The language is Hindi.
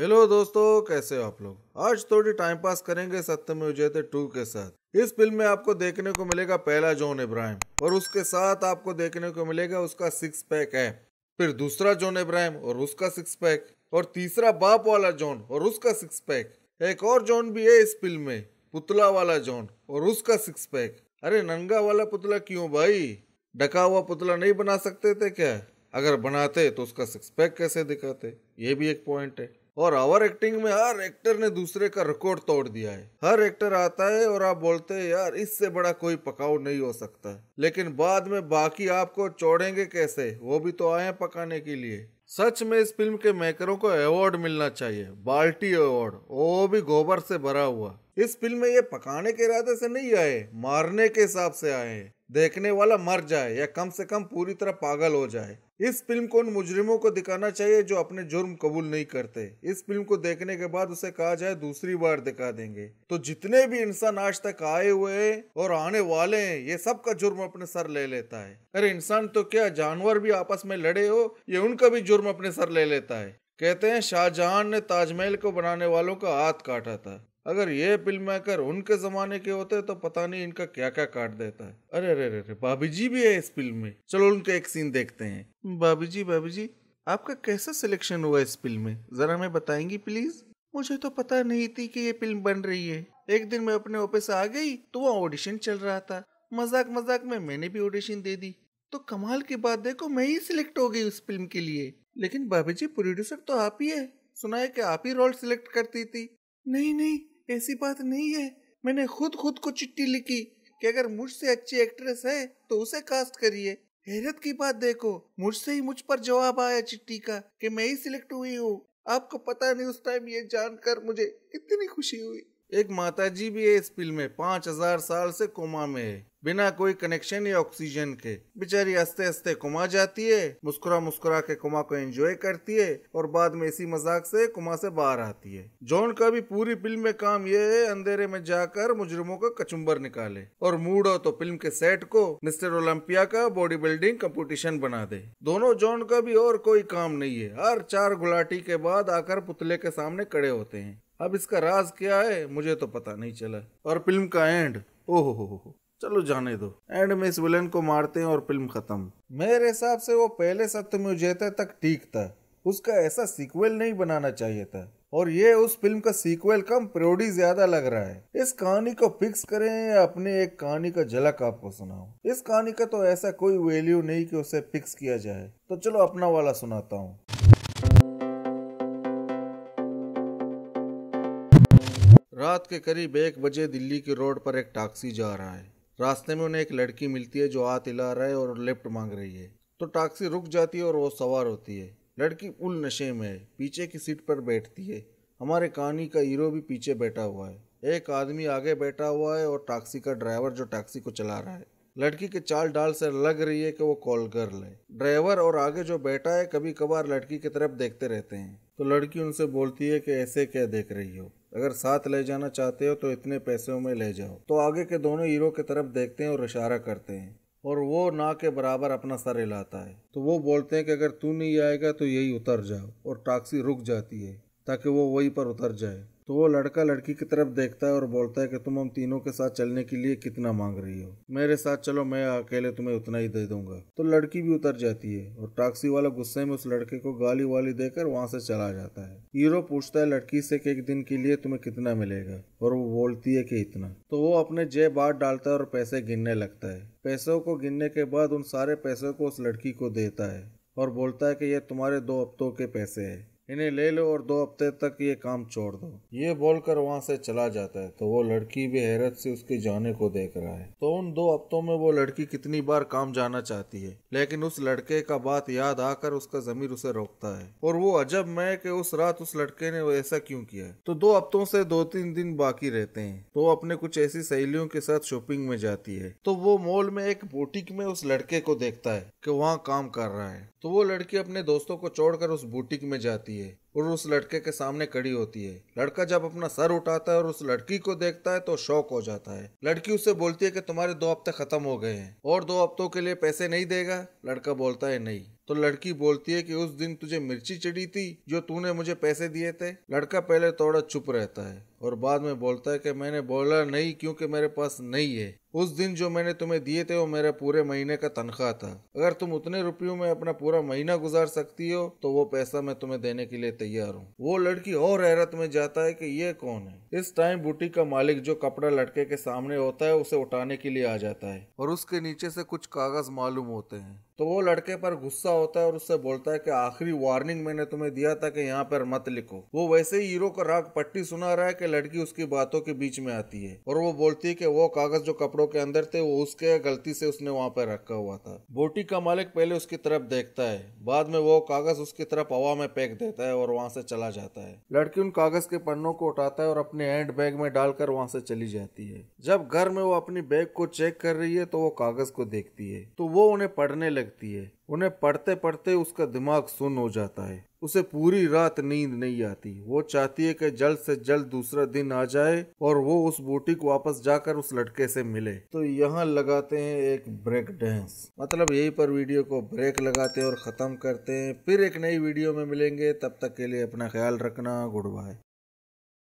हेलो दोस्तों कैसे हो आप लोग आज थोड़ी टाइम पास करेंगे सत्यमेव जयते टू के साथ इस फिल्म में आपको देखने को मिलेगा पहला जॉन इब्राहिम और उसके साथ आपको देखने को मिलेगा उसका सिक्स पैक है फिर दूसरा जॉन इब्राहिम और उसका सिक्स पैक और तीसरा बाप वाला जॉन और उसका सिक्स पैक एक और जॉन भी है इस फिल्म में पुतला वाला जॉन और उसका सिक्स पैक अरे नंगा वाला पुतला क्यों भाई डका हुआ पुतला नहीं बना सकते थे क्या अगर बनाते तो उसका सिक्स पैक कैसे दिखाते ये भी एक पॉइंट है और आवर एक्टिंग में हर एक्टर ने दूसरे का रिकॉर्ड तोड़ दिया है हर एक्टर आता है और आप बोलते हैं यार इससे बड़ा कोई पकाऊ नहीं हो सकता लेकिन बाद में बाकी आपको चौड़ेंगे कैसे वो भी तो आए पकाने के लिए सच में इस फिल्म के मेकरों को अवार्ड मिलना चाहिए बाल्टी अवार्ड वो भी गोबर से भरा हुआ इस फिल्म में ये पकाने के इरादे से नहीं आए मारने के हिसाब से आए देखने वाला मर जाए या कम से कम पूरी तरह पागल हो जाए इस फिल्म को उन मुजरिमों को दिखाना चाहिए जो अपने जुर्म कबूल नहीं करते इस फिल्म को देखने के बाद उसे कहा जाए दूसरी बार दिखा देंगे तो जितने भी इंसान आज तक आए हुए और आने वाले हैं ये सब का जुर्म अपने सर ले लेता है अरे इंसान तो क्या जानवर भी आपस में लड़े हो ये उनका भी जुर्म अपने सर ले लेता है कहते हैं शाहजहां ने ताजमहल को बनाने वालों का हाथ काटा था अगर ये फिल्म मेकर उनके जमाने के होते तो पता नहीं इनका क्या क्या काट देता है अरे अरे अरे भाभी जी भी है इस फिल्म में चलो उनका एक सीन देखते हैं भाभी जी भाभी जी आपका कैसा सिलेक्शन हुआ इस फिल्म में जरा हमें बताएंगी प्लीज मुझे तो पता नहीं थी कि ये फिल्म बन रही है एक दिन मैं अपने ऑफिस आ गई तो वहाँ ऑडिशन चल रहा था मजाक मजाक में मैंने भी ऑडिशन दे दी तो कमाल की बात देखो मैं ही सिलेक्ट हो गई उस फिल्म के लिए लेकिन भाभी जी प्रोड्यूसर तो आप ही है सुना है कि आप ही रोल सिलेक्ट करती थी नहीं नहीं ऐसी बात नहीं है मैंने खुद खुद को चिट्ठी लिखी कि अगर मुझसे अच्छी एक्ट्रेस है तो उसे कास्ट करिए हैरत की बात देखो मुझसे ही मुझ पर जवाब आया चिट्ठी का कि मैं ही सिलेक्ट हुई हूँ आपको पता नहीं उस टाइम ये जानकर मुझे कितनी खुशी हुई एक माताजी भी है इस पिल में पांच हजार साल से कोमा में है बिना कोई कनेक्शन या ऑक्सीजन के बेचारी हंसते हंसते कुमा जाती है मुस्कुरा मुस्कुरा के कुमा को एंजॉय करती है और बाद में इसी मजाक से कुमा से बाहर आती है जॉन का भी पूरी फिल्म में काम यह है अंधेरे में जाकर मुजरिमों का कचुम्बर निकाले और मूड हो तो फिल्म के सेट को मिस्टर ओलंपिया का बॉडी बिल्डिंग कम्पिटिशन बना दे दोनों जॉन का भी और कोई काम नहीं है हर चार गुलाटी के बाद आकर पुतले के सामने खड़े होते हैं अब इसका राज क्या है मुझे तो पता नहीं चला और फिल्म का एंड ओहो हो हो चलो जाने दो एंड में इस विलन को मारते हैं और फिल्म खत्म मेरे हिसाब से वो पहले सत्यमेव जयते तक ठीक था उसका ऐसा सीक्वल नहीं बनाना चाहिए था और ये उस फिल्म का सीक्वल कम प्रोडी ज्यादा लग रहा है इस कहानी को फिक्स करें या अपने एक कहानी का झलक आपको सुनाओ इस कहानी का तो ऐसा कोई वैल्यू नहीं कि उसे फिक्स किया जाए तो चलो अपना वाला सुनाता हूँ रात के करीब एक बजे दिल्ली की रोड पर एक टैक्सी जा रहा है रास्ते में उन्हें एक लड़की मिलती है जो हाथ हिला रहा है और लिफ्ट मांग रही है तो टैक्सी रुक जाती है और वो सवार होती है लड़की उल नशे में है पीछे की सीट पर बैठती है हमारे कहानी का हीरो भी पीछे बैठा हुआ है एक आदमी आगे बैठा हुआ है और टैक्सी का ड्राइवर जो टैक्सी को चला रहा है लड़की के चाल डाल से लग रही है कि वो कॉल कर ले ड्राइवर और आगे जो बैठा है कभी कभार लड़की की तरफ देखते रहते हैं तो लड़की उनसे बोलती है कि ऐसे क्या देख रही हो अगर साथ ले जाना चाहते हो तो इतने पैसों में ले जाओ तो आगे के दोनों हीरो की तरफ देखते हैं और इशारा करते हैं और वो ना के बराबर अपना सर हिलाता है तो वो बोलते हैं कि अगर तू नहीं आएगा तो यही उतर जाओ और टैक्सी रुक जाती है ताकि वो वहीं पर उतर जाए तो वो लड़का लड़की की तरफ देखता है और बोलता है कि तुम हम तीनों के साथ चलने के लिए कितना मांग रही हो मेरे साथ चलो मैं अकेले तुम्हें उतना ही दे दूंगा तो लड़की भी उतर जाती है और टैक्सी वाला गुस्से में उस लड़के को गाली वाली देकर वहां से चला जाता है हीरो पूछता है लड़की से कि एक दिन के लिए तुम्हें कितना मिलेगा और वो बोलती है कि इतना तो वो अपने जेब बात डालता है और पैसे गिनने लगता है पैसों को गिनने के बाद उन सारे पैसों को उस लड़की को देता है और बोलता है कि यह तुम्हारे दो हफ्तों के पैसे हैं इन्हें ले लो और दो हफ्ते तक ये काम छोड़ दो ये बोलकर वहां से चला जाता है तो वो लड़की भी हैरत से उसके जाने को देख रहा है तो उन दो हफ्तों में वो लड़की कितनी बार काम जाना चाहती है लेकिन उस लड़के का बात याद आकर उसका जमीर उसे रोकता है और वो अजब में कि उस रात उस लड़के ने ऐसा क्यों किया तो दो हफ्तों से दो तीन दिन बाकी रहते हैं तो अपने कुछ ऐसी सहेलियों के साथ शॉपिंग में जाती है तो वो मॉल में एक बुटीक में उस लड़के को देखता है कि वहाँ काम कर रहा है तो वो लड़की अपने दोस्तों को छोड़कर उस बुटीक में जाती है होती है और उस लड़के के सामने खड़ी होती है लड़का जब अपना सर उठाता है और उस लड़की को देखता है तो शौक हो जाता है लड़की उससे बोलती है कि तुम्हारे दो हफ्ते खत्म हो गए हैं और दो हफ्तों के लिए पैसे नहीं देगा लड़का बोलता है नहीं तो लड़की बोलती है कि उस दिन तुझे मिर्ची चढ़ी थी जो तूने मुझे पैसे दिए थे लड़का पहले थोड़ा चुप रहता है और बाद में बोलता है कि मैंने बोला नहीं क्योंकि मेरे पास नहीं है उस दिन जो मैंने तुम्हें दिए थे वो मेरा पूरे महीने का तनख्वाह था अगर तुम उतने रुपयों में अपना पूरा महीना गुजार सकती हो तो वो पैसा मैं तुम्हें देने के लिए तैयार हूँ वो लड़की और हैरत में जाता है कि ये कौन है इस टाइम बुटीक का मालिक जो कपड़ा लड़के के सामने होता है उसे उठाने के लिए आ जाता है और उसके नीचे से कुछ कागज मालूम होते हैं तो वो लड़के पर गुस्सा होता है और उससे बोलता है कि आखिरी वार्निंग मैंने तुम्हें दिया था कि यहाँ पर मत लिखो वो वैसे ही हीरो का राग पट्टी सुना रहा है कि लड़की उसकी बातों के बीच में आती है और वो बोलती है कि वो कागज जो कपड़ों के अंदर थे वो उसके गलती से उसने वहां पर रखा हुआ था बोटी का मालिक पहले उसकी तरफ देखता है बाद में वो कागज उसकी तरफ हवा में फेंक देता है और वहां से चला जाता है लड़की उन कागज के पन्नों को उठाता है और अपने हैंड बैग में डालकर वहां से चली जाती है जब घर में वो अपनी बैग को चेक कर रही है तो वो कागज को देखती है तो वो उन्हें पढ़ने लगे लगती है उन्हें पढ़ते पढ़ते उसका दिमाग सुन हो जाता है उसे पूरी रात नींद नहीं आती वो चाहती है कि जल्द से जल्द दूसरा दिन आ जाए और वो उस बुटीक वापस जाकर उस लड़के से मिले तो यहाँ लगाते हैं एक ब्रेक डांस मतलब यही पर वीडियो को ब्रेक लगाते हैं और ख़त्म करते हैं फिर एक नई वीडियो में मिलेंगे तब तक के लिए अपना ख्याल रखना गुड बाय